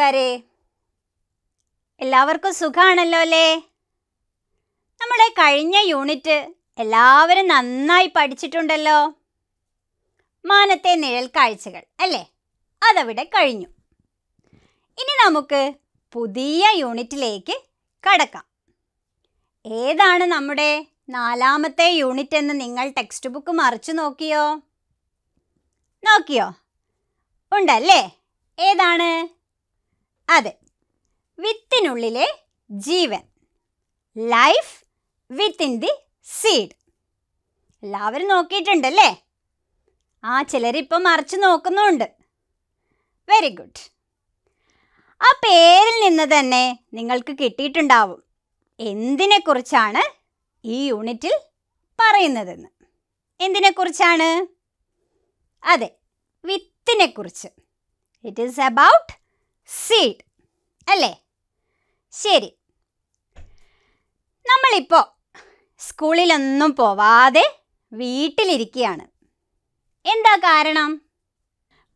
കൂട്ടുകാരെ എല്ലാവർക്കും സുഖമാണല്ലോ അല്ലേ നമ്മളെ കഴിഞ്ഞ യൂണിറ്റ് എല്ലാവരും നന്നായി പഠിച്ചിട്ടുണ്ടല്ലോ മാനത്തെ നിഴൽ കാഴ്ചകൾ അല്ലേ അതവിടെ കഴിഞ്ഞു ഇനി നമുക്ക് പുതിയ യൂണിറ്റിലേക്ക് കടക്കാം ഏതാണ് നമ്മുടെ നാലാമത്തെ യൂണിറ്റ് എന്ന് നിങ്ങൾ ടെക്സ്റ്റ് ബുക്ക് മറിച്ചു നോക്കിയോ നോക്കിയോ ഉണ്ടല്ലേ ഏതാണ് അതെ വിത്തിനുള്ളിലെ ജീവൻ ലൈഫ് വിത്തിൻ ദി സീഡ് എല്ലാവരും നോക്കിയിട്ടുണ്ടല്ലേ ആ ചിലരിപ്പം മറിച്ച് നോക്കുന്നുണ്ട് വെരി ഗുഡ് ആ പേരിൽ നിന്ന് തന്നെ നിങ്ങൾക്ക് കിട്ടിയിട്ടുണ്ടാവും എന്തിനെക്കുറിച്ചാണ് ഈ യൂണിറ്റിൽ പറയുന്നതെന്ന് എന്തിനെക്കുറിച്ചാണ് അതെ വിത്തിനെക്കുറിച്ച് ഇറ്റ് ഈസ് അബൌട്ട് സീഡ് അല്ലേ ശരി നമ്മളിപ്പോൾ സ്കൂളിലൊന്നും പോവാതെ വീട്ടിലിരിക്കുകയാണ് എന്താ കാരണം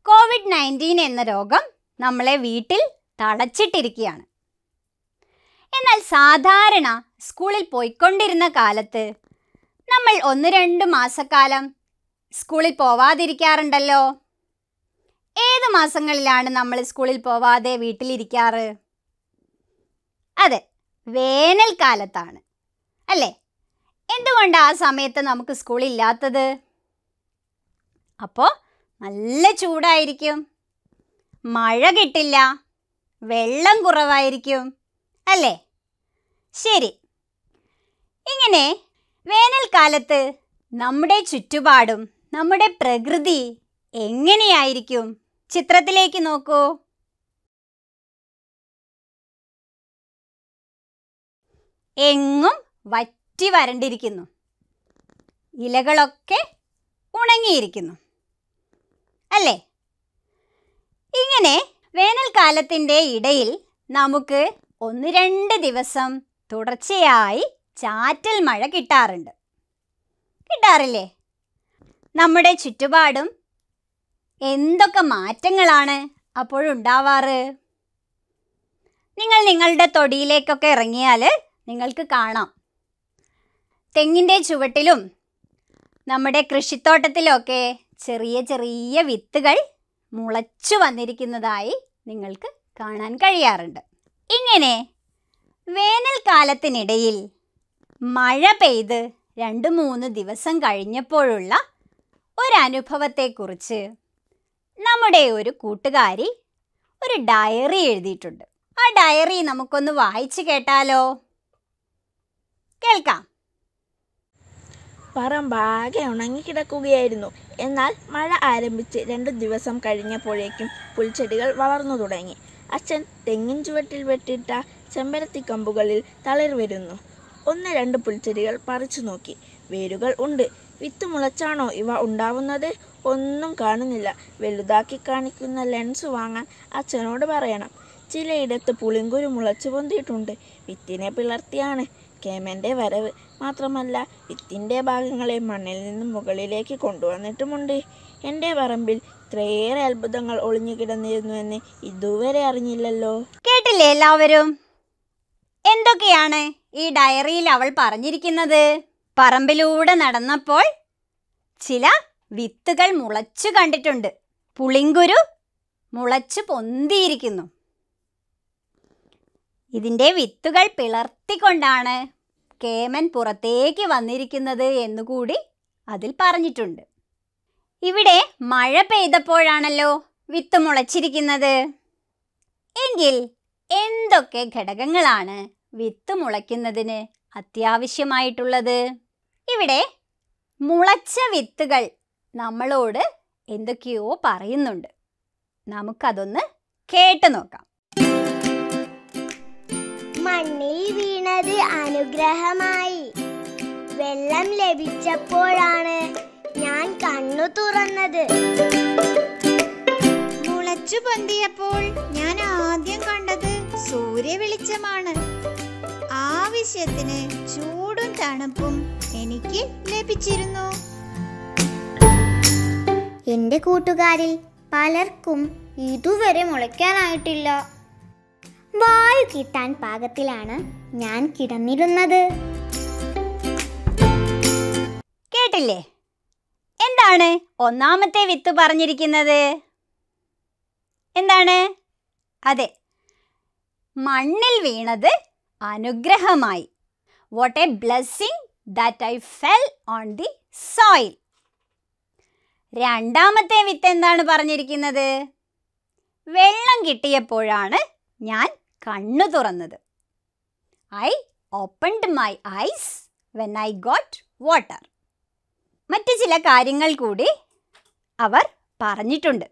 കോവിഡ് നയൻറ്റീൻ എന്ന രോഗം നമ്മളെ വീട്ടിൽ തളച്ചിട്ടിരിക്കുകയാണ് എന്നാൽ സാധാരണ സ്കൂളിൽ പോയിക്കൊണ്ടിരുന്ന കാലത്ത് നമ്മൾ ഒന്ന് രണ്ട് മാസക്കാലം സ്കൂളിൽ പോവാതിരിക്കാറുണ്ടല്ലോ ഏത് മാസങ്ങളിലാണ് നമ്മൾ സ്കൂളിൽ പോവാതെ വീട്ടിലിരിക്കാറ് അതെ വേനൽക്കാലത്താണ് അല്ലേ എന്തുകൊണ്ട് ആ സമയത്ത് നമുക്ക് സ്കൂളില്ലാത്തത് അപ്പോൾ നല്ല ചൂടായിരിക്കും മഴ കിട്ടില്ല വെള്ളം കുറവായിരിക്കും അല്ലേ ശരി ഇങ്ങനെ വേനൽക്കാലത്ത് നമ്മുടെ ചുറ്റുപാടും നമ്മുടെ പ്രകൃതി എങ്ങനെയായിരിക്കും ചിത്രത്തിലേക്ക് നോക്കൂ എങ്ങും വറ്റി വരണ്ടിരിക്കുന്നു ഇലകളൊക്കെ ഉണങ്ങിയിരിക്കുന്നു അല്ലേ ഇങ്ങനെ വേനൽക്കാലത്തിൻ്റെ ഇടയിൽ നമുക്ക് ഒന്ന് രണ്ട് ദിവസം തുടർച്ചയായി ചാറ്റൽ മഴ കിട്ടാറുണ്ട് കിട്ടാറില്ലേ നമ്മുടെ ചുറ്റുപാടും എന്തൊക്കെ മാറ്റങ്ങളാണ് അപ്പോഴുണ്ടാവാറ് നിങ്ങൾ നിങ്ങളുടെ തൊടിയിലേക്കൊക്കെ ഇറങ്ങിയാൽ നിങ്ങൾക്ക് കാണാം തെങ്ങിൻ്റെ ചുവട്ടിലും നമ്മുടെ കൃഷിത്തോട്ടത്തിലൊക്കെ ചെറിയ ചെറിയ വിത്തുകൾ മുളച്ചു വന്നിരിക്കുന്നതായി നിങ്ങൾക്ക് കാണാൻ കഴിയാറുണ്ട് ഇങ്ങനെ വേനൽക്കാലത്തിനിടയിൽ മഴ പെയ്ത് രണ്ട് മൂന്ന് ദിവസം കഴിഞ്ഞപ്പോഴുള്ള ഒരനുഭവത്തെക്കുറിച്ച് നമ്മുടെ ഒരു കൂട്ടുകാരി ഒരു ഡയറി എഴുതിയിട്ടുണ്ട് ആ ഡയറി നമുക്കൊന്ന് വായിച്ചു കേട്ടാലോ കേൾക്കാം പറമ്പാകെ ഉണങ്ങിക്കിടക്കുകയായിരുന്നു എന്നാൽ മഴ ആരംഭിച്ച് രണ്ട് ദിവസം കഴിഞ്ഞപ്പോഴേക്കും പുൽച്ചെടികൾ വളർന്നു തുടങ്ങി അച്ഛൻ തെങ്ങിൻ ചുവട്ടിൽ വെട്ടിട്ട ചെമ്പരത്തി കമ്പുകളിൽ തളിർ വരുന്നു ഒന്ന് രണ്ട് പുൽച്ചെടികൾ പറിച്ചു നോക്കി വേരുകൾ ഉണ്ട് വിത്ത് മുളച്ചാണോ ഇവ ഉണ്ടാവുന്നത് ഒന്നും കാണുന്നില്ല വലുതാക്കി കാണിക്കുന്ന ലെൻസ് വാങ്ങാൻ അച്ഛനോട് പറയണം ചിലയിടത്ത് പുളിങ്കുരു മുളച്ചു പൊന്തിയിട്ടുണ്ട് വിത്തിനെ പിളർത്തിയാണ് കേമൻ്റെ വരവ് മാത്രമല്ല വിത്തിൻ്റെ ഭാഗങ്ങളെ മണ്ണിൽ നിന്നും മുകളിലേക്ക് കൊണ്ടുവന്നിട്ടുമുണ്ട് എൻ്റെ പറമ്പിൽ ഇത്രയേറെ അത്ഭുതങ്ങൾ ഒളിഞ്ഞു കിടന്നിരുന്നുവെന്ന് ഇതുവരെ അറിഞ്ഞില്ലല്ലോ കേട്ടില്ലേ എല്ലാവരും എന്തൊക്കെയാണ് ഈ ഡയറിയിൽ അവൾ പറഞ്ഞിരിക്കുന്നത് പറമ്പിലൂടെ നടന്നപ്പോൾ ചില വിത്തുകൾ മുളച്ചു കണ്ടിട്ടുണ്ട് പുളിങ്കുരു മുളച്ചു പൊന്തിയിരിക്കുന്നു ഇതിൻ്റെ വിത്തുകൾ പിളർത്തിക്കൊണ്ടാണ് കേമൻ പുറത്തേക്ക് വന്നിരിക്കുന്നത് എന്നുകൂടി അതിൽ പറഞ്ഞിട്ടുണ്ട് ഇവിടെ മഴ പെയ്തപ്പോഴാണല്ലോ വിത്ത് മുളച്ചിരിക്കുന്നത് എങ്കിൽ എന്തൊക്കെ ഘടകങ്ങളാണ് വിത്ത് മുളയ്ക്കുന്നതിന് അത്യാവശ്യമായിട്ടുള്ളത് ഇവിടെ മുളച്ച വിത്തുകൾ നമ്മളോട് എന്തൊക്കെയോ പറയുന്നുണ്ട് നമുക്കതൊന്ന് കേട്ടു നോക്കാം മണ്ണിൽ വീണത് അനുഗ്രഹമായി വെള്ളം ലഭിച്ചപ്പോഴാണ് ഞാൻ കണ്ണു തുറന്നത് മുളച്ചു പൊന്തിയപ്പോൾ ഞാൻ ആദ്യം കണ്ടത് സൂര്യവെളിച്ചമാണ് ആവശ്യത്തിന് ചൂടും തണുപ്പും എനിക്ക് ലഭിച്ചിരുന്നു എൻ്റെ കൂട്ടുകാരിൽ പലർക്കും ഇതുവരെ മുളയ്ക്കാനായിട്ടില്ല വായു കിട്ടാൻ പാകത്തിലാണ് ഞാൻ കിടന്നിരുന്നത് കേട്ടില്ലേ എന്താണ് ഒന്നാമത്തെ വിത്ത് പറഞ്ഞിരിക്കുന്നത് എന്താണ് അതെ മണ്ണിൽ വീണത് അനുഗ്രഹമായി what a blessing that I fell on the soil രണ്ടാമത്തെ വിത്ത് എന്താണ് പറഞ്ഞിരിക്കുന്നത് വെള്ളം കിട്ടിയപ്പോഴാണ് ഞാൻ കണ്ണു തുറന്നത് I opened my eyes when I got water മറ്റ് ചില കാര്യങ്ങൾ കൂടി അവർ പറഞ്ഞിട്ടുണ്ട്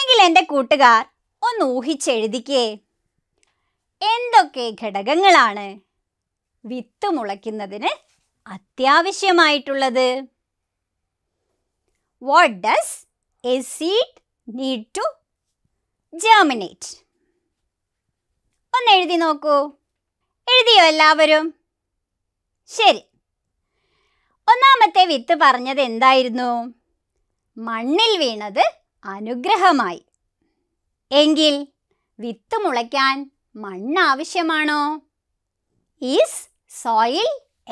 എങ്കിൽ എൻ്റെ കൂട്ടുകാർ ഒന്ന് ഊഹിച്ചെഴുതിക്കേ എന്തൊക്കെ ഘടകങ്ങളാണ് വിത്ത് മുളയ്ക്കുന്നതിന് അത്യാവശ്യമായിട്ടുള്ളത് What does a seed need to germinate? ഒന്ന് എഴുതി നോക്കൂ എഴുതിയോ എല്ലാവരും ശരി ഒന്നാമത്തെ വിത്ത് പറഞ്ഞത് എന്തായിരുന്നു മണ്ണിൽ വീണത് അനുഗ്രഹമായി എങ്കിൽ വിത്ത് മുളയ്ക്കാൻ മണ്ണ് ആവശ്യമാണോ is soil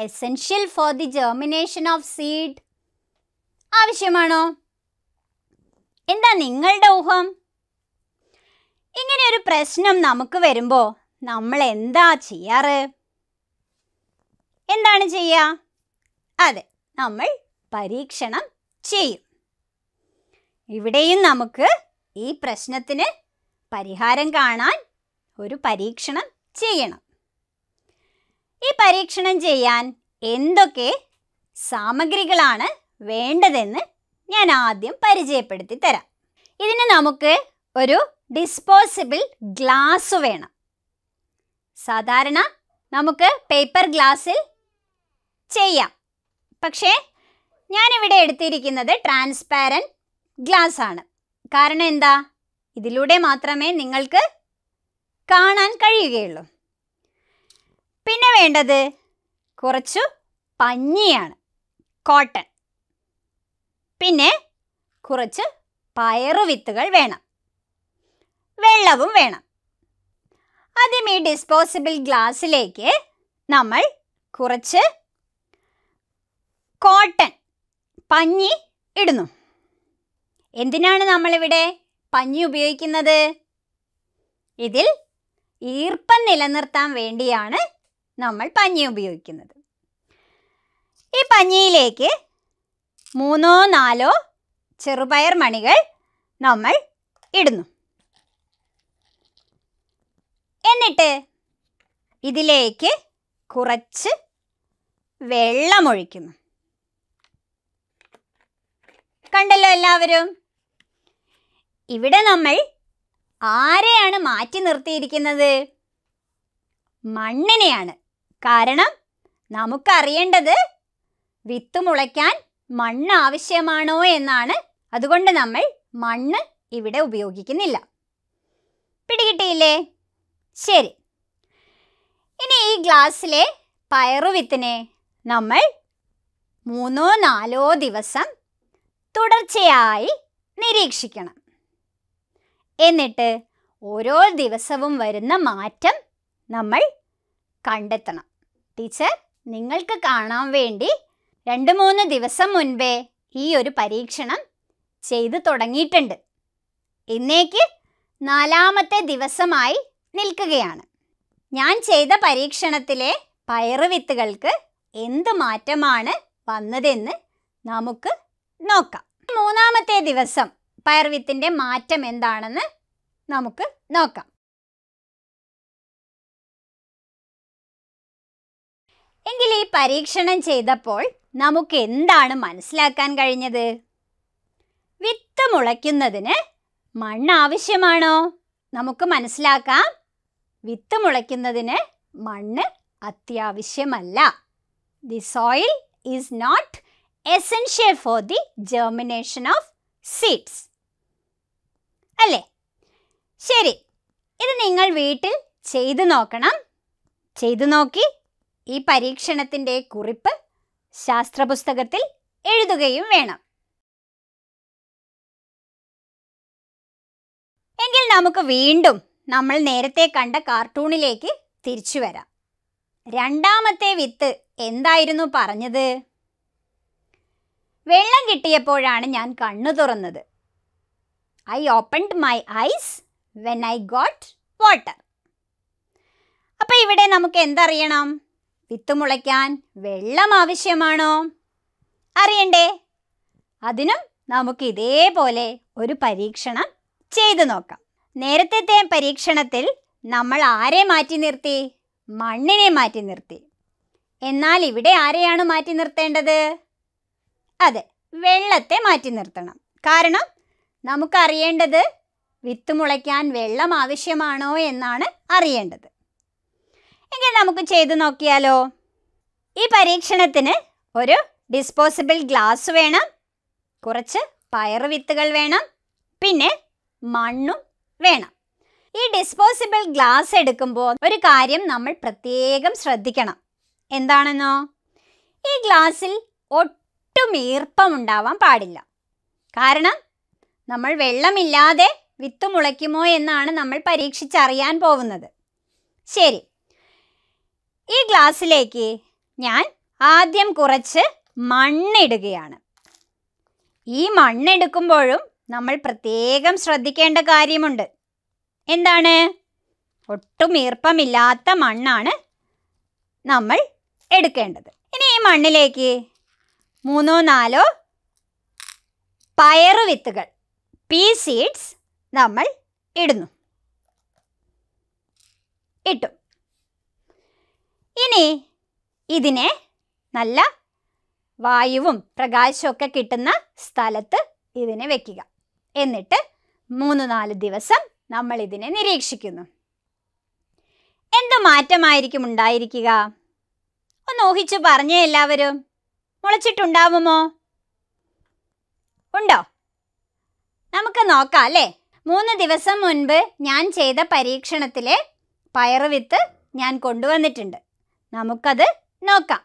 essential for the germination of seed ആവശ്യമാണോ എന്താ നിങ്ങളുടെ ഊഹം ഇങ്ങനെ ഒരു പ്രശ്നം നമുക്ക് വരുമ്പോൾ നമ്മൾ എന്താ ചെയ്യാറ് എന്താണ് ചെയ്യുക അതെ നമ്മൾ പരീക്ഷണം ചെയ്യും ഇവിടെയും നമുക്ക് ഈ പ്രശ്നത്തിന് പരിഹാരം കാണാൻ ഒരു പരീക്ഷണം ചെയ്യണം ഈ പരീക്ഷണം ചെയ്യാൻ എന്തൊക്കെ സാമഗ്രികളാണ് വേണ്ടതെന്ന് ഞാൻ ആദ്യം പരിചയപ്പെടുത്തി തരാം ഇതിന് നമുക്ക് ഒരു ഡിസ്പോസിബിൾ ഗ്ലാസ് വേണം സാധാരണ നമുക്ക് പേപ്പർ ഗ്ലാസ്സിൽ ചെയ്യാം പക്ഷേ ഞാനിവിടെ എടുത്തിരിക്കുന്നത് ട്രാൻസ്പാരൻറ്റ് ഗ്ലാസ് ആണ് കാരണം എന്താ ഇതിലൂടെ മാത്രമേ നിങ്ങൾക്ക് കാണാൻ കഴിയുകയുള്ളൂ പിന്നെ വേണ്ടത് കുറച്ചു പഞ്ഞിയാണ് കോട്ടൺ പിന്നെ കുറച്ച് വിത്തുകൾ വേണം വെള്ളവും വേണം ആദ്യം ഈ ഡിസ്പോസിബിൾ ഗ്ലാസ്സിലേക്ക് നമ്മൾ കുറച്ച് കോട്ടൺ പഞ്ഞി ഇടുന്നു എന്തിനാണ് നമ്മളിവിടെ പഞ്ഞി ഉപയോഗിക്കുന്നത് ഇതിൽ ഈർപ്പം നിലനിർത്താൻ വേണ്ടിയാണ് നമ്മൾ പഞ്ഞി ഉപയോഗിക്കുന്നത് ഈ പഞ്ഞിയിലേക്ക് മൂന്നോ നാലോ ചെറുപയർ മണികൾ നമ്മൾ ഇടുന്നു എന്നിട്ട് ഇതിലേക്ക് കുറച്ച് വെള്ളമൊഴിക്കുന്നു കണ്ടല്ലോ എല്ലാവരും ഇവിടെ നമ്മൾ ആരെയാണ് മാറ്റി നിർത്തിയിരിക്കുന്നത് മണ്ണിനെയാണ് കാരണം നമുക്കറിയേണ്ടത് വിത്ത് മുളയ്ക്കാൻ മണ്ണ് ആവശ്യമാണോ എന്നാണ് അതുകൊണ്ട് നമ്മൾ മണ്ണ് ഇവിടെ ഉപയോഗിക്കുന്നില്ല പിടികിട്ടിയില്ലേ ശരി ഇനി ഈ ഗ്ലാസ്സിലെ പയറുവിത്തിനെ നമ്മൾ മൂന്നോ നാലോ ദിവസം തുടർച്ചയായി നിരീക്ഷിക്കണം എന്നിട്ട് ഓരോ ദിവസവും വരുന്ന മാറ്റം നമ്മൾ കണ്ടെത്തണം ടീച്ചർ നിങ്ങൾക്ക് കാണാൻ വേണ്ടി രണ്ട് മൂന്ന് ദിവസം മുൻപേ ഈ ഒരു പരീക്ഷണം ചെയ്തു തുടങ്ങിയിട്ടുണ്ട് ഇന്നേക്ക് നാലാമത്തെ ദിവസമായി നിൽക്കുകയാണ് ഞാൻ ചെയ്ത പരീക്ഷണത്തിലെ പയറുവിത്തുകൾക്ക് എന്ത് മാറ്റമാണ് വന്നതെന്ന് നമുക്ക് നോക്കാം മൂന്നാമത്തെ ദിവസം പയർവിത്തിൻ്റെ മാറ്റം എന്താണെന്ന് നമുക്ക് നോക്കാം എങ്കിൽ ഈ പരീക്ഷണം ചെയ്തപ്പോൾ നമുക്ക് എന്താണ് മനസ്സിലാക്കാൻ കഴിഞ്ഞത് വിത്ത് മുളയ്ക്കുന്നതിന് മണ്ണ് ആവശ്യമാണോ നമുക്ക് മനസ്സിലാക്കാം വിത്ത് മുളയ്ക്കുന്നതിന് മണ്ണ് അത്യാവശ്യമല്ല the soil is not essential for the germination of seeds അല്ലേ ശരി ഇത് നിങ്ങൾ വീട്ടിൽ ചെയ്തു നോക്കണം ചെയ്തു നോക്കി ഈ പരീക്ഷണത്തിൻ്റെ കുറിപ്പ് ശാസ്ത്രപുസ്തകത്തിൽ എഴുതുകയും വേണം എങ്കിൽ നമുക്ക് വീണ്ടും നമ്മൾ നേരത്തെ കണ്ട കാർട്ടൂണിലേക്ക് തിരിച്ചു വരാം രണ്ടാമത്തെ വിത്ത് എന്തായിരുന്നു പറഞ്ഞത് വെള്ളം കിട്ടിയപ്പോഴാണ് ഞാൻ കണ്ണു തുറന്നത് I opened my eyes when I got water അപ്പോൾ ഇവിടെ നമുക്ക് എന്തറിയണം വിത്ത് മുളയ്ക്കാൻ വെള്ളം ആവശ്യമാണോ അറിയണ്ടേ അതിനും നമുക്ക് ഇതേപോലെ ഒരു പരീക്ഷണം ചെയ്തു നോക്കാം നേരത്തെ പരീക്ഷണത്തിൽ നമ്മൾ ആരെ മാറ്റി നിർത്തി മണ്ണിനെ മാറ്റി നിർത്തി എന്നാൽ ഇവിടെ ആരെയാണ് മാറ്റി നിർത്തേണ്ടത് അതെ വെള്ളത്തെ മാറ്റി നിർത്തണം കാരണം നമുക്കറിയേണ്ടത് വിത്ത് മുളയ്ക്കാൻ വെള്ളം ആവശ്യമാണോ എന്നാണ് അറിയേണ്ടത് എങ്കിൽ നമുക്ക് ചെയ്തു നോക്കിയാലോ ഈ പരീക്ഷണത്തിന് ഒരു ഡിസ്പോസിബിൾ ഗ്ലാസ് വേണം കുറച്ച് പയർ വിത്തുകൾ വേണം പിന്നെ മണ്ണും വേണം ഈ ഡിസ്പോസിബിൾ ഗ്ലാസ് എടുക്കുമ്പോൾ ഒരു കാര്യം നമ്മൾ പ്രത്യേകം ശ്രദ്ധിക്കണം എന്താണെന്നോ ഈ ഗ്ലാസ്സിൽ ഒട്ടും ഈർപ്പം ഉണ്ടാവാൻ പാടില്ല കാരണം നമ്മൾ വെള്ളമില്ലാതെ വിത്ത് മുളയ്ക്കുമോ എന്നാണ് നമ്മൾ പരീക്ഷിച്ചറിയാൻ പോകുന്നത് ശരി ഈ ഗ്ലാസ്സിലേക്ക് ഞാൻ ആദ്യം കുറച്ച് മണ്ണിടുകയാണ് ഈ മണ്ണെടുക്കുമ്പോഴും നമ്മൾ പ്രത്യേകം ശ്രദ്ധിക്കേണ്ട കാര്യമുണ്ട് എന്താണ് ഒട്ടും ഈർപ്പമില്ലാത്ത മണ്ണാണ് നമ്മൾ എടുക്കേണ്ടത് ഇനി ഈ മണ്ണിലേക്ക് മൂന്നോ നാലോ വിത്തുകൾ പീ സീഡ്സ് നമ്മൾ ഇടുന്നു ഇട്ടു ഇനി ഇതിനെ നല്ല വായുവും പ്രകാശമൊക്കെ കിട്ടുന്ന സ്ഥലത്ത് ഇതിനെ വെക്കുക എന്നിട്ട് മൂന്ന് നാല് ദിവസം നമ്മൾ ഇതിനെ നിരീക്ഷിക്കുന്നു എന്ത് മാറ്റമായിരിക്കും ഉണ്ടായിരിക്കുക ഒന്ന് ഊഹിച്ചു പറഞ്ഞേ എല്ലാവരും മുളച്ചിട്ടുണ്ടാവുമോ ഉണ്ടോ നമുക്ക് നോക്കാം അല്ലേ മൂന്ന് ദിവസം മുൻപ് ഞാൻ ചെയ്ത പരീക്ഷണത്തിലെ പയറുവിത്ത് ഞാൻ കൊണ്ടുവന്നിട്ടുണ്ട് നമുക്കത് നോക്കാം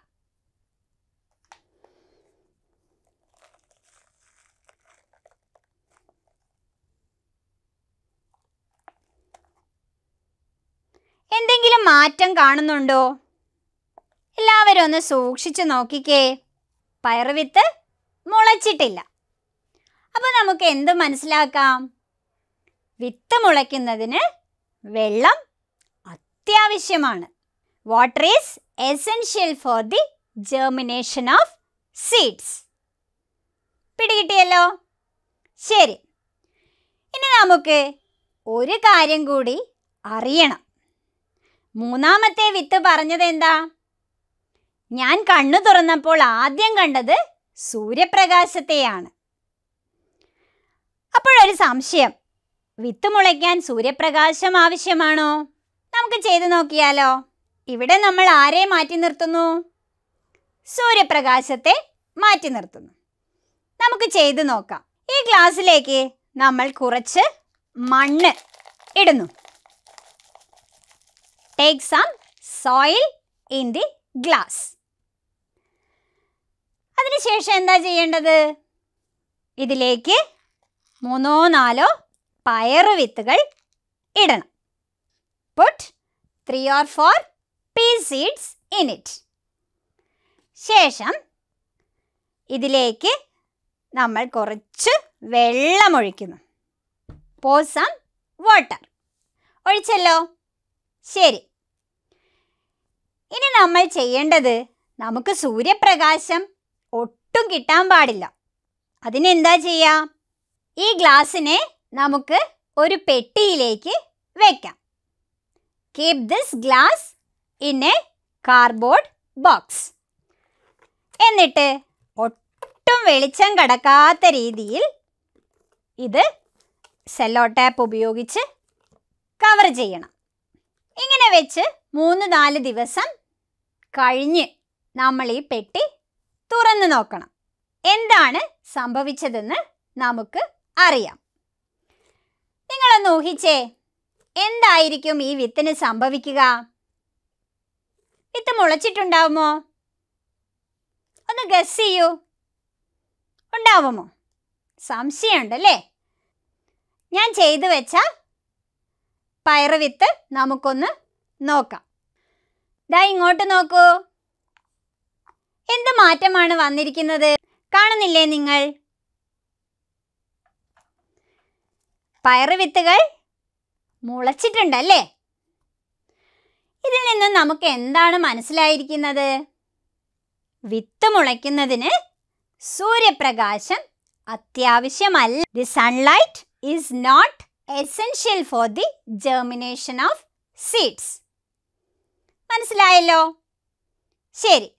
എന്തെങ്കിലും മാറ്റം കാണുന്നുണ്ടോ എല്ലാവരും ഒന്ന് സൂക്ഷിച്ചു നോക്കിക്കേ പയറുവിത്ത് മുളച്ചിട്ടില്ല അപ്പോൾ നമുക്ക് എന്ത് മനസ്സിലാക്കാം വിത്ത് മുളയ്ക്കുന്നതിന് വെള്ളം അത്യാവശ്യമാണ് water is essential for the germination of seeds പിടികിട്ടിയല്ലോ ശരി ഇനി നമുക്ക് ഒരു കാര്യം കൂടി അറിയണം മൂന്നാമത്തെ വിത്ത് പറഞ്ഞത് എന്താ ഞാൻ കണ്ണു തുറന്നപ്പോൾ ആദ്യം കണ്ടത് സൂര്യപ്രകാശത്തെയാണ് അപ്പോഴൊരു സംശയം വിത്ത് മുളയ്ക്കാൻ സൂര്യപ്രകാശം ആവശ്യമാണോ നമുക്ക് ചെയ്തു നോക്കിയാലോ ഇവിടെ നമ്മൾ ആരെ മാറ്റി നിർത്തുന്നു സൂര്യപ്രകാശത്തെ മാറ്റി നിർത്തുന്നു നമുക്ക് ചെയ്തു നോക്കാം ഈ ഗ്ലാസ്സിലേക്ക് നമ്മൾ കുറച്ച് മണ്ണ് ഇടുന്നു take some soil in the glass അതിനുശേഷം എന്താ ചെയ്യേണ്ടത് ഇതിലേക്ക് മൂന്നോ നാലോ പയറു വിത്തുകൾ ഇടണം put three or four pea seeds in it ശേഷം ഇതിലേക്ക് നമ്മൾ കുറച്ച് വെള്ളം ഒഴിക്കുന്നു വാട്ടർ ഒഴിച്ചല്ലോ ശരി ഇനി നമ്മൾ ചെയ്യേണ്ടത് നമുക്ക് സൂര്യപ്രകാശം ഒട്ടും കിട്ടാൻ പാടില്ല അതിനെന്താ ചെയ്യാം ഈ ഗ്ലാസ്സിനെ നമുക്ക് ഒരു പെട്ടിയിലേക്ക് വെക്കാം keep this glass in a cardboard box എന്നിട്ട് ഒട്ടും വെളിച്ചം കടക്കാത്ത രീതിയിൽ ഇത് സെല്ലോ ടാപ്പ് ഉപയോഗിച്ച് കവർ ചെയ്യണം ഇങ്ങനെ വെച്ച് മൂന്ന് നാല് ദിവസം കഴിഞ്ഞ് നമ്മൾ ഈ പെട്ടി തുറന്നു നോക്കണം എന്താണ് സംഭവിച്ചതെന്ന് നമുക്ക് അറിയാം നിങ്ങളൊന്ന് ഊഹിച്ചേ എന്തായിരിക്കും ഈ വിത്തിന് സംഭവിക്കുക വിത്ത് മുളച്ചിട്ടുണ്ടാവുമോ ഒന്ന് ഗസ് ചെയ്യൂ ഉണ്ടാവുമോ സംശയമുണ്ടല്ലേ ഞാൻ ചെയ്തു വെച്ച പയറ് വിത്ത് നമുക്കൊന്ന് നോക്കാം ദാ ഇങ്ങോട്ട് നോക്കൂ എന്ത് മാറ്റമാണ് വന്നിരിക്കുന്നത് കാണുന്നില്ലേ നിങ്ങൾ പയറ് വിത്തുകൾ മുളച്ചിട്ടുണ്ടല്ലേ ഇതിൽ നിന്ന് നമുക്ക് എന്താണ് മനസ്സിലായിരിക്കുന്നത് വിത്ത് മുളയ്ക്കുന്നതിന് സൂര്യപ്രകാശം അത്യാവശ്യമല്ല the sunlight is not essential for the germination of seeds മനസ്സിലായല്ലോ ശരി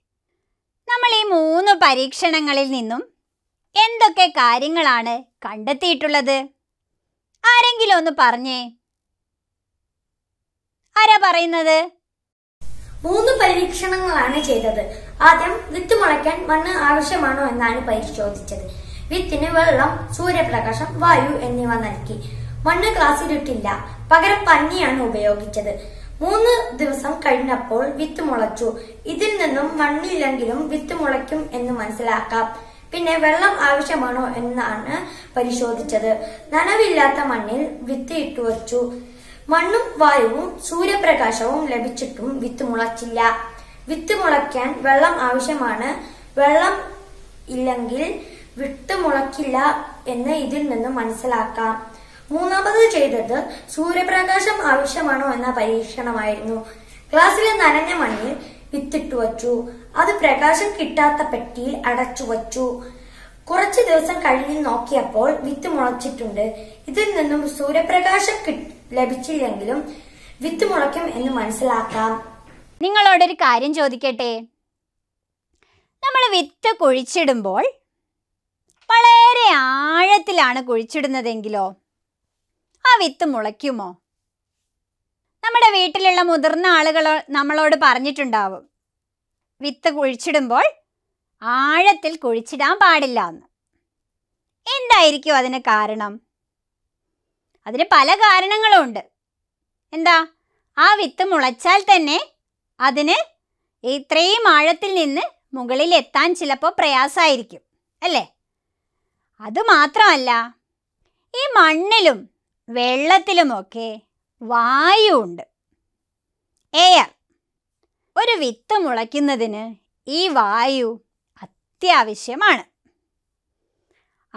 നമ്മൾ ഈ മൂന്ന് പരീക്ഷണങ്ങളിൽ നിന്നും എന്തൊക്കെ കാര്യങ്ങളാണ് കണ്ടെത്തിയിട്ടുള്ളത് ആരെങ്കിലും ഒന്ന് പറഞ്ഞേ ആരാ പറയുന്നത് മൂന്ന് പരീക്ഷണങ്ങളാണ് ചെയ്തത് ആദ്യം വിത്ത് മുളയ്ക്കാൻ മണ്ണ് ആവശ്യമാണോ എന്നാണ് പരിശോധിച്ചത് വിത്തിന് വെള്ളം സൂര്യപ്രകാശം വായു എന്നിവ നൽകി മണ്ണ് ക്ലാസ്സിലിട്ടില്ല പകരം പന്നിയാണ് ഉപയോഗിച്ചത് മൂന്ന് ദിവസം കഴിഞ്ഞപ്പോൾ വിത്ത് മുളച്ചു ഇതിൽ നിന്നും മണ്ണില്ലെങ്കിലും വിത്ത് മുളയ്ക്കും എന്ന് മനസ്സിലാക്കാം പിന്നെ വെള്ളം ആവശ്യമാണോ എന്നാണ് പരിശോധിച്ചത് നനവില്ലാത്ത മണ്ണിൽ വിത്ത് ഇട്ടുവച്ചു മണ്ണും വായുവും സൂര്യപ്രകാശവും ലഭിച്ചിട്ടും വിത്ത് മുളച്ചില്ല വിത്ത് മുളയ്ക്കാൻ വെള്ളം ആവശ്യമാണ് വെള്ളം ഇല്ലെങ്കിൽ വിത്ത് മുളക്കില്ല എന്ന് ഇതിൽ നിന്നും മനസ്സിലാക്കാം മൂന്നാമത് ചെയ്തത് സൂര്യപ്രകാശം ആവശ്യമാണോ എന്ന പരീക്ഷണമായിരുന്നു ഗ്ലാസ്സിലെ നനഞ്ഞ മണ്ണിൽ വിത്തിട്ടു വച്ചു അത് പ്രകാശം കിട്ടാത്ത പെട്ടിയിൽ അടച്ചു വച്ചു കുറച്ചു ദിവസം കഴിഞ്ഞ് നോക്കിയപ്പോൾ വിത്ത് മുളച്ചിട്ടുണ്ട് ഇതിൽ നിന്നും സൂര്യപ്രകാശം ലഭിച്ചില്ലെങ്കിലും വിത്ത് മുളയ്ക്കും എന്ന് മനസ്സിലാക്കാം നിങ്ങളോടൊരു കാര്യം ചോദിക്കട്ടെ നമ്മൾ വിത്ത് കുഴിച്ചിടുമ്പോൾ വളരെ ആഴത്തിലാണ് കുഴിച്ചിടുന്നതെങ്കിലോ ആ വിത്ത് മുളയ്ക്കുമോ നമ്മുടെ വീട്ടിലുള്ള മുതിർന്ന ആളുകൾ നമ്മളോട് പറഞ്ഞിട്ടുണ്ടാവും വിത്ത് കുഴിച്ചിടുമ്പോൾ ആഴത്തിൽ കുഴിച്ചിടാൻ പാടില്ല എന്ന് എന്തായിരിക്കും അതിന് കാരണം അതിന് പല കാരണങ്ങളുമുണ്ട് എന്താ ആ വിത്ത് മുളച്ചാൽ തന്നെ അതിന് ഇത്രയും ആഴത്തിൽ നിന്ന് മുകളിൽ എത്താൻ ചിലപ്പോൾ പ്രയാസമായിരിക്കും അല്ലേ അതുമാത്രമല്ല ഈ മണ്ണിലും വെള്ളത്തിലുമൊക്കെ വായുണ്ട് എയർ ഒരു വിത്ത് മുളയ്ക്കുന്നതിന് ഈ വായു അത്യാവശ്യമാണ്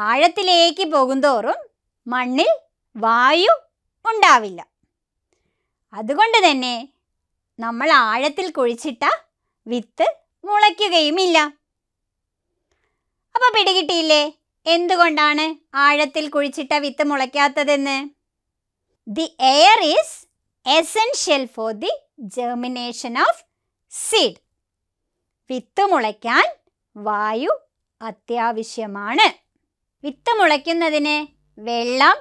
ആഴത്തിലേക്ക് പോകുന്തോറും മണ്ണിൽ വായു ഉണ്ടാവില്ല അതുകൊണ്ട് തന്നെ നമ്മൾ ആഴത്തിൽ കുഴിച്ചിട്ട വിത്ത് മുളയ്ക്കുകയുമില്ല അപ്പോൾ പിടികിട്ടിയില്ലേ എന്തുകൊണ്ടാണ് ആഴത്തിൽ കുഴിച്ചിട്ട വിത്ത് മുളയ്ക്കാത്തതെന്ന് the air is essential for the germination of seed വിത്ത് മുളയ്ക്കാൻ വായു അത്യാവശ്യമാണ് വിത്ത് മുളയ്ക്കുന്നതിന് വെള്ളം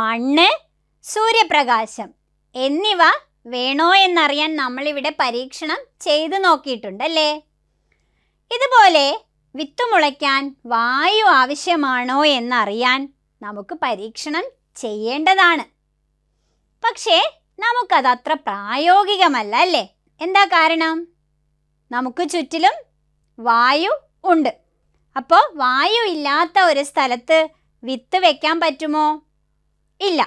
മണ്ണ് സൂര്യപ്രകാശം എന്നിവ വേണോ എന്നറിയാൻ നമ്മളിവിടെ പരീക്ഷണം ചെയ്തു നോക്കിയിട്ടുണ്ടല്ലേ ഇതുപോലെ വിത്ത് മുളയ്ക്കാൻ വായു ആവശ്യമാണോ എന്നറിയാൻ നമുക്ക് പരീക്ഷണം ചെയ്യേണ്ടതാണ് പക്ഷേ നമുക്കത് അത്ര പ്രായോഗികമല്ല അല്ലേ എന്താ കാരണം നമുക്ക് ചുറ്റിലും വായു ഉണ്ട് അപ്പോൾ വായു ഇല്ലാത്ത ഒരു സ്ഥലത്ത് വിത്ത് വെക്കാൻ പറ്റുമോ ഇല്ല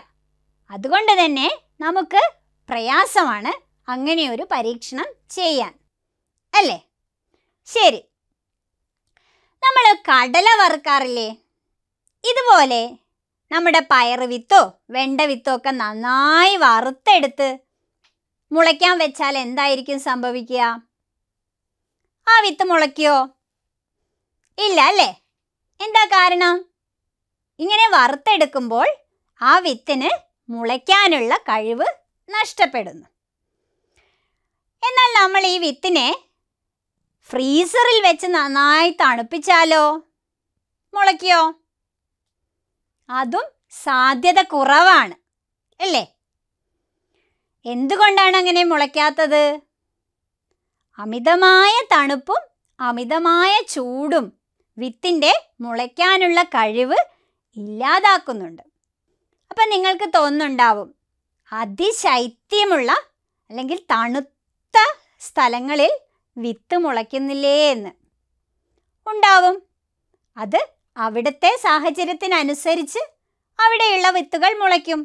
അതുകൊണ്ട് തന്നെ നമുക്ക് പ്രയാസമാണ് അങ്ങനെയൊരു പരീക്ഷണം ചെയ്യാൻ അല്ലേ ശരി നമ്മൾ കടല വറുക്കാറില്ലേ ഇതുപോലെ നമ്മുടെ പയറ് വിത്തോ വെണ്ട വിത്തോ ഒക്കെ നന്നായി വറുത്തെടുത്ത് മുളയ്ക്കാൻ വെച്ചാൽ എന്തായിരിക്കും സംഭവിക്കുക ആ വിത്ത് മുളയ്ക്കോ ഇല്ല അല്ലേ എന്താ കാരണം ഇങ്ങനെ വറുത്തെടുക്കുമ്പോൾ ആ വിത്തിന് മുളയ്ക്കാനുള്ള കഴിവ് നഷ്ടപ്പെടുന്നു എന്നാൽ നമ്മൾ ഈ വിത്തിനെ ഫ്രീസറിൽ വെച്ച് നന്നായി തണുപ്പിച്ചാലോ മുളയ്ക്കോ അതും സാധ്യത കുറവാണ് അല്ലേ എന്തുകൊണ്ടാണ് അങ്ങനെ മുളയ്ക്കാത്തത് അമിതമായ തണുപ്പും അമിതമായ ചൂടും വിത്തിൻ്റെ മുളയ്ക്കാനുള്ള കഴിവ് ഇല്ലാതാക്കുന്നുണ്ട് അപ്പം നിങ്ങൾക്ക് തോന്നുന്നുണ്ടാവും അതിശൈത്യമുള്ള അല്ലെങ്കിൽ തണുത്ത സ്ഥലങ്ങളിൽ വിത്ത് മുളയ്ക്കുന്നില്ലേ എന്ന് ഉണ്ടാവും അത് അവിടുത്തെ സാഹചര്യത്തിനനുസരിച്ച് അവിടെയുള്ള വിത്തുകൾ മുളയ്ക്കും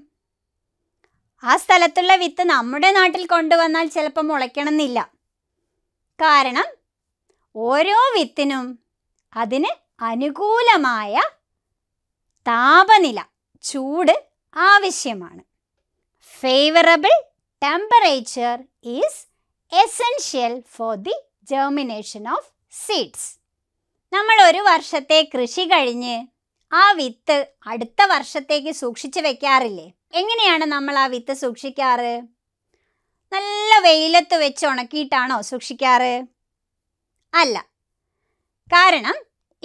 ആ സ്ഥലത്തുള്ള വിത്ത് നമ്മുടെ നാട്ടിൽ കൊണ്ടുവന്നാൽ ചിലപ്പോൾ മുളയ്ക്കണമെന്നില്ല കാരണം ഓരോ വിത്തിനും അതിന് അനുകൂലമായ താപനില ചൂട് ആവശ്യമാണ് favourable temperature is essential for the germination of seeds നമ്മൾ ഒരു വർഷത്തെ കൃഷി കഴിഞ്ഞ് ആ വിത്ത് അടുത്ത വർഷത്തേക്ക് സൂക്ഷിച്ചു വെക്കാറില്ലേ എങ്ങനെയാണ് നമ്മൾ ആ വിത്ത് സൂക്ഷിക്കാറ് നല്ല വെയിലത്ത് വെച്ച് ഉണക്കിയിട്ടാണോ സൂക്ഷിക്കാറ് അല്ല കാരണം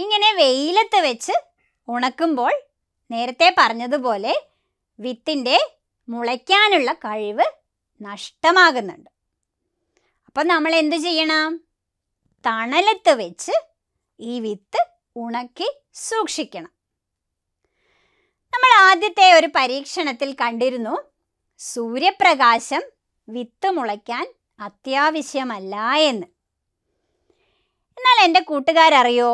ഇങ്ങനെ വെയിലത്ത് വെച്ച് ഉണക്കുമ്പോൾ നേരത്തെ പറഞ്ഞതുപോലെ വിത്തിൻ്റെ മുളയ്ക്കാനുള്ള കഴിവ് നഷ്ടമാകുന്നുണ്ട് അപ്പം നമ്മൾ എന്ത് ചെയ്യണം തണലത്ത് വെച്ച് ഈ വിത്ത് ഉണക്കി സൂക്ഷിക്കണം നമ്മൾ ആദ്യത്തെ ഒരു പരീക്ഷണത്തിൽ കണ്ടിരുന്നു സൂര്യപ്രകാശം വിത്ത് മുളയ്ക്കാൻ അത്യാവശ്യമല്ല എന്ന് എന്നാൽ എൻ്റെ കൂട്ടുകാരറിയോ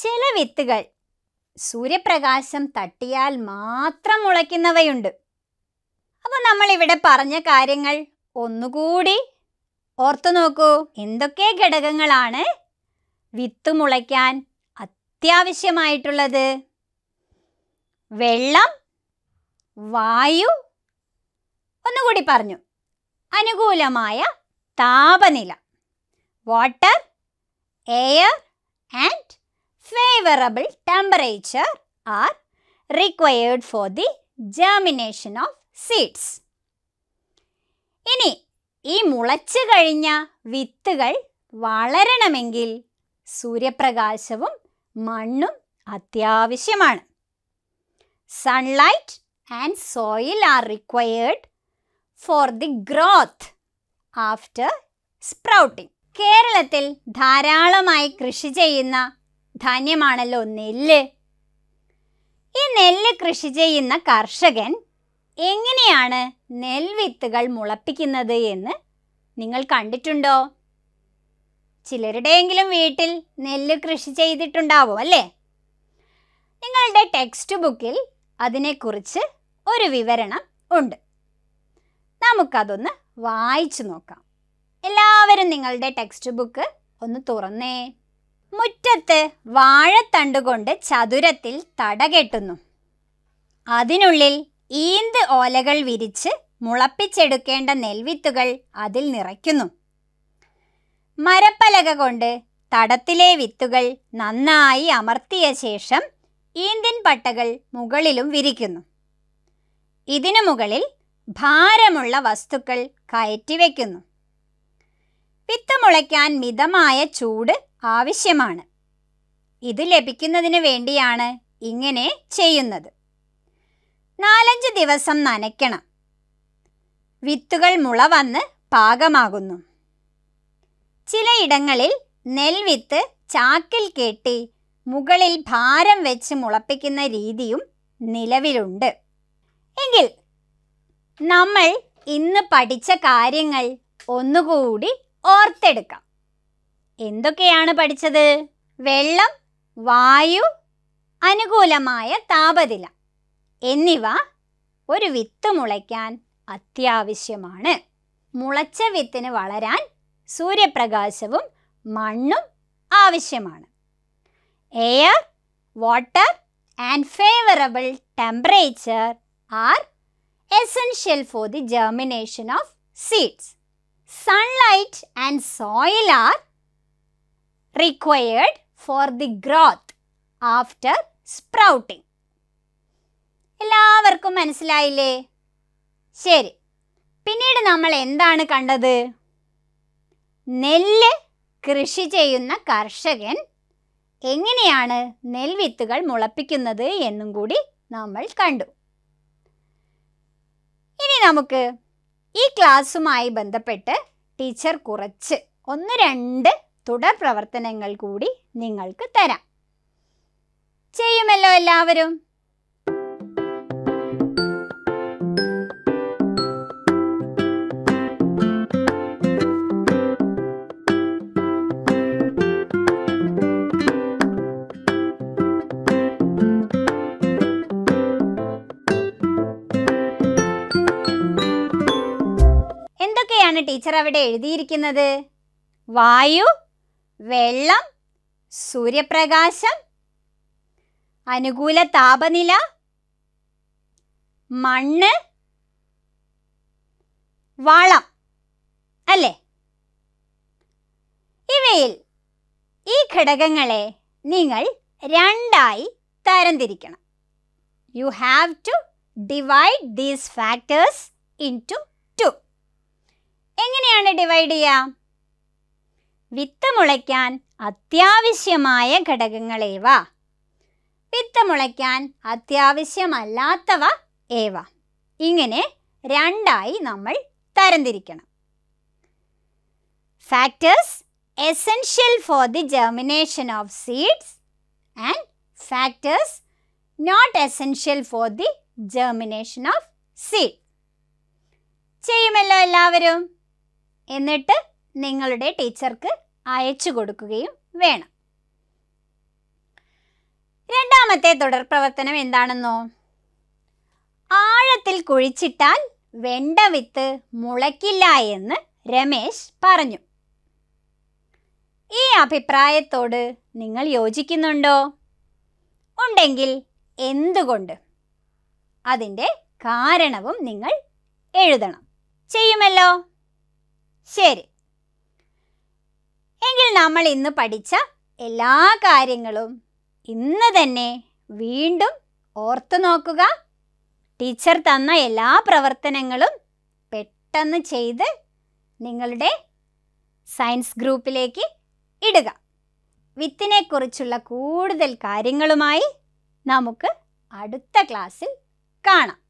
ചില വിത്തുകൾ സൂര്യപ്രകാശം തട്ടിയാൽ മാത്രം മുളയ്ക്കുന്നവയുണ്ട് അപ്പോൾ നമ്മൾ ഇവിടെ പറഞ്ഞ കാര്യങ്ങൾ ഒന്നുകൂടി ഓർത്തു നോക്കൂ എന്തൊക്കെ ഘടകങ്ങളാണ് വിത്ത് മുളയ്ക്കാൻ അത്യാവശ്യമായിട്ടുള്ളത് വെള്ളം വായു ഒന്നുകൂടി പറഞ്ഞു അനുകൂലമായ താപനില water air and favourable temperature are required for the germination of seeds ഇനി ഈ മുളച്ചു കഴിഞ്ഞ വിത്തുകൾ വളരണമെങ്കിൽ സൂര്യപ്രകാശവും മണ്ണും അത്യാവശ്യമാണ് sunlight and soil are required for the growth after sprouting കേരളത്തിൽ ധാരാളമായി കൃഷി ചെയ്യുന്ന ധാന്യമാണല്ലോ നെല്ല് ഈ നെല്ല് കൃഷി ചെയ്യുന്ന കർഷകൻ എങ്ങനെയാണ് നെൽവിത്തുകൾ മുളപ്പിക്കുന്നത് എന്ന് നിങ്ങൾ കണ്ടിട്ടുണ്ടോ ചിലരുടെയെങ്കിലും വീട്ടിൽ നെല്ല് കൃഷി ചെയ്തിട്ടുണ്ടാവും അല്ലേ നിങ്ങളുടെ ടെക്സ്റ്റ് ബുക്കിൽ അതിനെക്കുറിച്ച് ഒരു വിവരണം ഉണ്ട് നമുക്കതൊന്ന് വായിച്ചു നോക്കാം എല്ലാവരും നിങ്ങളുടെ ടെക്സ്റ്റ് ബുക്ക് ഒന്ന് തുറന്നേ മുറ്റത്ത് വാഴത്തണ്ടുകൊണ്ട് ചതുരത്തിൽ തട കെട്ടുന്നു അതിനുള്ളിൽ ഈന്ത് ഓലകൾ വിരിച്ച് മുളപ്പിച്ചെടുക്കേണ്ട നെൽവിത്തുകൾ അതിൽ നിറയ്ക്കുന്നു മരപ്പലക കൊണ്ട് തടത്തിലെ വിത്തുകൾ നന്നായി അമർത്തിയ ശേഷം ഈന്തിൻ പട്ടകൾ മുകളിലും വിരിക്കുന്നു ഇതിനു മുകളിൽ ഭാരമുള്ള വസ്തുക്കൾ കയറ്റി വയ്ക്കുന്നു വിത്ത് മുളയ്ക്കാൻ മിതമായ ചൂട് ആവശ്യമാണ് ഇത് ലഭിക്കുന്നതിന് വേണ്ടിയാണ് ഇങ്ങനെ ചെയ്യുന്നത് നാലഞ്ച് ദിവസം നനയ്ക്കണം വിത്തുകൾ മുള വന്ന് പാകമാകുന്നു ചിലയിടങ്ങളിൽ നെൽവിത്ത് ചാക്കിൽ കെട്ടി മുകളിൽ ഭാരം വെച്ച് മുളപ്പിക്കുന്ന രീതിയും നിലവിലുണ്ട് എങ്കിൽ നമ്മൾ ഇന്ന് പഠിച്ച കാര്യങ്ങൾ ഒന്നുകൂടി ഓർത്തെടുക്കാം എന്തൊക്കെയാണ് പഠിച്ചത് വെള്ളം വായു അനുകൂലമായ താപനില എന്നിവ ഒരു വിത്ത് മുളയ്ക്കാൻ അത്യാവശ്യമാണ് മുളച്ച വിത്തിന് വളരാൻ സൂര്യപ്രകാശവും മണ്ണും ആവശ്യമാണ് air water and favourable temperature are essential for the germination of seeds sunlight and soil are required for the growth after sprouting. എല്ലാവർക്കും മനസ്സിലായില്ലേ ശരി പിന്നീട് നമ്മൾ എന്താണ് കണ്ടത് നെല്ല് കൃഷി ചെയ്യുന്ന കർഷകൻ എങ്ങനെയാണ് നെൽവിത്തുകൾ മുളപ്പിക്കുന്നത് എന്നും കൂടി നമ്മൾ കണ്ടു ഇനി നമുക്ക് ഈ ക്ലാസ്സുമായി ബന്ധപ്പെട്ട് ടീച്ചർ കുറച്ച് ഒന്ന് രണ്ട് തുടർ പ്രവർത്തനങ്ങൾ കൂടി നിങ്ങൾക്ക് തരാം ചെയ്യുമല്ലോ എല്ലാവരും ടീച്ചർ അവിടെ എഴുതിയിരിക്കുന്നത് വായു വെള്ളം സൂര്യപ്രകാശം അനുകൂല താപനില മണ്ണ് വളം അല്ലേ ഇവയിൽ ഈ ഘടകങ്ങളെ നിങ്ങൾ രണ്ടായി തരംതിരിക്കണം you have to divide these factors into two എങ്ങനെയാണ് ഡിവൈഡ് ചെയ്യുക വിത്ത് മുളയ്ക്കാൻ അത്യാവശ്യമായ ഘടകങ്ങളേവ വിത്ത് മുളയ്ക്കാൻ അത്യാവശ്യമല്ലാത്തവ ഏവ ഇങ്ങനെ രണ്ടായി നമ്മൾ തരംതിരിക്കണം factors essential for the germination of seeds and factors not essential for the germination of seed ചെയ്യുമല്ലോ എല്ലാവരും എന്നിട്ട് നിങ്ങളുടെ ടീച്ചർക്ക് അയച്ചു കൊടുക്കുകയും വേണം രണ്ടാമത്തെ തുടർ പ്രവർത്തനം എന്താണെന്നോ ആഴത്തിൽ കുഴിച്ചിട്ടാൽ വെണ്ട വിത്ത് മുളയ്ക്കില്ല എന്ന് രമേശ് പറഞ്ഞു ഈ അഭിപ്രായത്തോട് നിങ്ങൾ യോജിക്കുന്നുണ്ടോ ഉണ്ടെങ്കിൽ എന്തുകൊണ്ട് അതിൻ്റെ കാരണവും നിങ്ങൾ എഴുതണം ചെയ്യുമല്ലോ ശരി എങ്കിൽ നമ്മൾ ഇന്ന് പഠിച്ച എല്ലാ കാര്യങ്ങളും ഇന്ന് തന്നെ വീണ്ടും ഓർത്തു നോക്കുക ടീച്ചർ തന്ന എല്ലാ പ്രവർത്തനങ്ങളും പെട്ടെന്ന് ചെയ്ത് നിങ്ങളുടെ സയൻസ് ഗ്രൂപ്പിലേക്ക് ഇടുക വിത്തിനെക്കുറിച്ചുള്ള കൂടുതൽ കാര്യങ്ങളുമായി നമുക്ക് അടുത്ത ക്ലാസ്സിൽ കാണാം